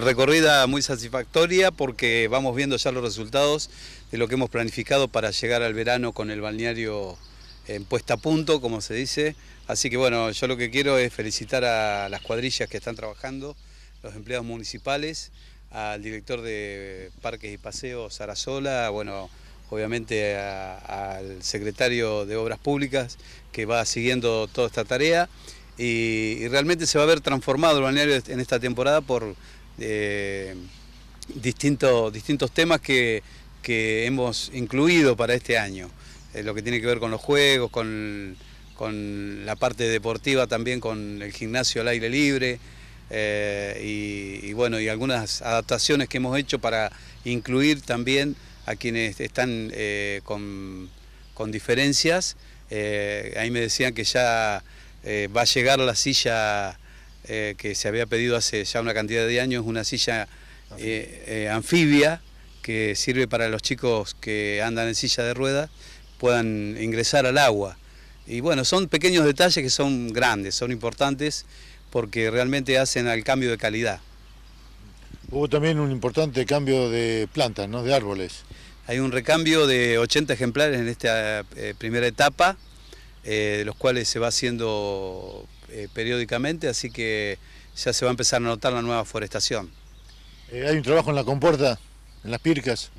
Recorrida muy satisfactoria porque vamos viendo ya los resultados de lo que hemos planificado para llegar al verano con el balneario en puesta a punto, como se dice. Así que bueno, yo lo que quiero es felicitar a las cuadrillas que están trabajando, los empleados municipales, al director de Parques y Paseos, Sarasola, bueno, obviamente al secretario de Obras Públicas que va siguiendo toda esta tarea y realmente se va a ver transformado el balneario en esta temporada por eh, distintos, distintos temas que, hemos incluido para este año. Eh, lo que tiene que ver con los juegos, con, la parte deportiva también, con el gimnasio al aire libre. Eh, y, bueno, y algunas adaptaciones que hemos hecho para incluir también a quienes están con, con, diferencias. ahí me decían que ya va a llegar la silla eh, que se había pedido hace ya una cantidad de años, una silla eh, eh, anfibia que sirve para los chicos que andan en silla de ruedas puedan ingresar al agua. Y bueno, son pequeños detalles que son grandes, son importantes porque realmente hacen al cambio de calidad. Hubo también un importante cambio de plantas, ¿no? de árboles. Hay un recambio de 80 ejemplares en esta primera etapa, eh, los cuales se va haciendo eh, periódicamente, así que ya se va a empezar a notar la nueva forestación. Eh, ¿Hay un trabajo en la compuerta, en las pircas?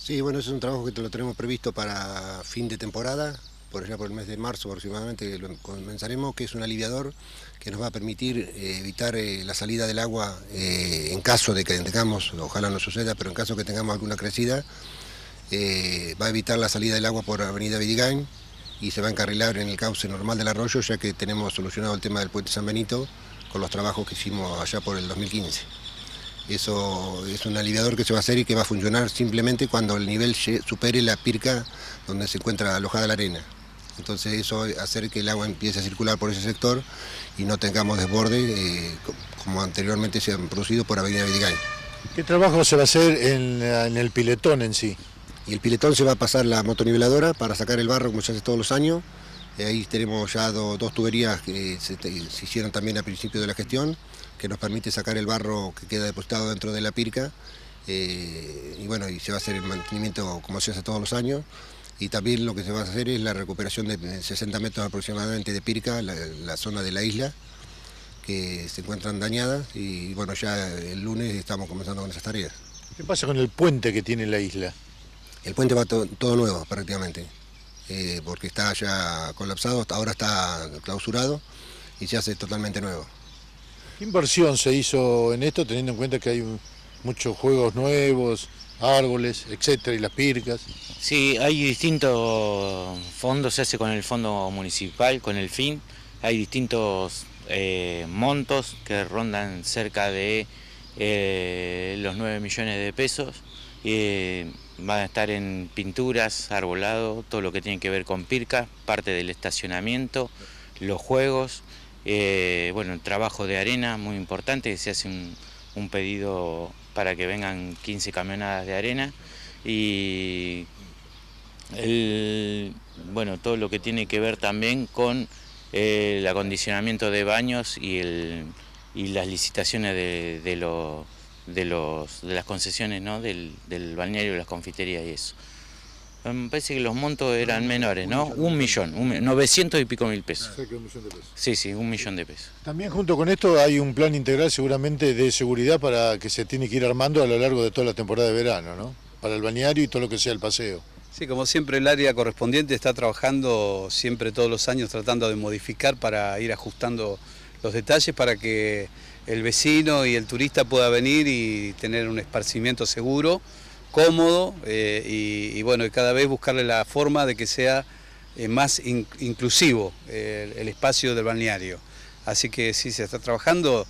Sí, bueno, es un trabajo que lo tenemos previsto para fin de temporada, por allá por el mes de marzo aproximadamente lo comenzaremos, que es un aliviador que nos va a permitir eh, evitar la salida del agua en caso de que tengamos, ojalá no suceda, pero en caso de que tengamos alguna crecida, va a evitar la salida del agua por Avenida Vidigain, y se va a encarrilar en el cauce normal del arroyo, ya que tenemos solucionado el tema del puente San Benito con los trabajos que hicimos allá por el 2015. Eso es un aliviador que se va a hacer y que va a funcionar simplemente cuando el nivel supere la pirca donde se encuentra alojada la arena. Entonces eso hacer que el agua empiece a circular por ese sector y no tengamos desborde eh, como anteriormente se han producido por Avenida Vidigal. ¿Qué trabajo se va a hacer en, en el piletón en sí? y el piletón se va a pasar la motoniveladora para sacar el barro como se hace todos los años. Eh, ahí tenemos ya dos tuberías que se, hicieron también al principio de la gestión, que nos permite sacar el barro que queda depositado dentro de la pirca. Eh, y bueno, y se va a hacer el mantenimiento como se hace todos los años. Y también lo que se va a hacer es la recuperación de 60 metros aproximadamente de pirca, la zona de la isla, que se encuentran dañadas. Y bueno, ya el lunes estamos comenzando con esas tareas. ¿Qué pasa con el puente que tiene la isla? El puente va todo nuevo prácticamente, eh, porque está ya colapsado, ahora está clausurado y se hace totalmente nuevo. ¿Qué inversión se hizo en esto teniendo en cuenta que hay muchos juegos nuevos, árboles, etcétera, y las pircas? Sí, hay distintos fondos, se hace con el fondo municipal, con el FIN, hay distintos eh, montos que rondan cerca de eh, los 9 millones de pesos. Eh, van a estar en pinturas, arbolado, todo lo que tiene que ver con Pirca, parte del estacionamiento, los juegos, eh, bueno, el trabajo de arena muy importante, se hace un, pedido para que vengan 15 camionadas de arena y bueno, todo lo que tiene que ver también con el acondicionamiento de baños y el y las licitaciones de, de, los, de las concesiones del, balneario de las confiterías y eso. Eh, me parece que los montos eran menores, ¿no? Un millón, 900 y pico mil pesos. millón de pesos. Sí, sí, un millón de pesos. También junto con esto hay un plan integral seguramente de seguridad para que se tiene que ir armando a lo largo de toda la temporada de verano, ¿no? Para el balneario y todo lo que sea el paseo. Sí, como siempre el área correspondiente está trabajando siempre todos los años tratando de modificar para ir ajustando los detalles para que el vecino y el turista pueda venir y tener un esparcimiento seguro, cómodo eh, y, bueno, y cada vez buscarle la forma de que sea eh, más inclusivo eh, el, espacio del balneario. Así que sí, se está trabajando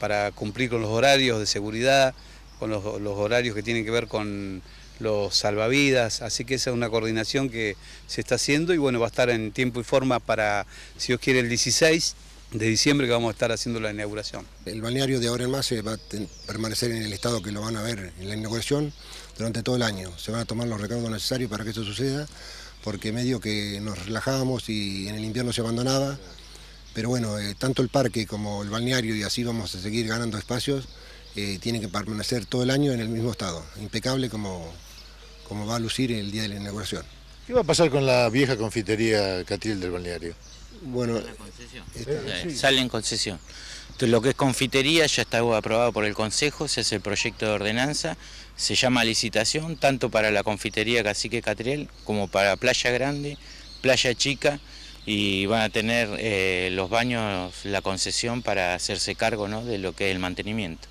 para cumplir con los horarios de seguridad, con los, horarios que tienen que ver con los salvavidas, así que esa es una coordinación que se está haciendo y bueno, va a estar en tiempo y forma para, si Dios quiere, el 16 de diciembre que vamos a estar haciendo la inauguración. El balneario de ahora en más se va a permanecer en el estado que lo van a ver en la inauguración durante todo el año. Se van a tomar los recaudos necesarios para que eso suceda, porque medio que nos relajábamos y en el invierno se abandonaba. Pero bueno, eh, tanto el parque como el balneario, y así vamos a seguir ganando espacios, eh, tienen que permanecer todo el año en el mismo estado, impecable como, como va a lucir el día de la inauguración. ¿Qué va a pasar con la vieja confitería Catil del balneario? Bueno, concesión. sale en concesión. Eh, eh, Entonces, lo que es confitería ya está aprobado por el Consejo, se hace el proyecto de ordenanza, se llama licitación tanto para la confitería Cacique Catriel como para Playa Grande, Playa Chica y van a tener eh, los baños la concesión para hacerse cargo ¿no? de lo que es el mantenimiento.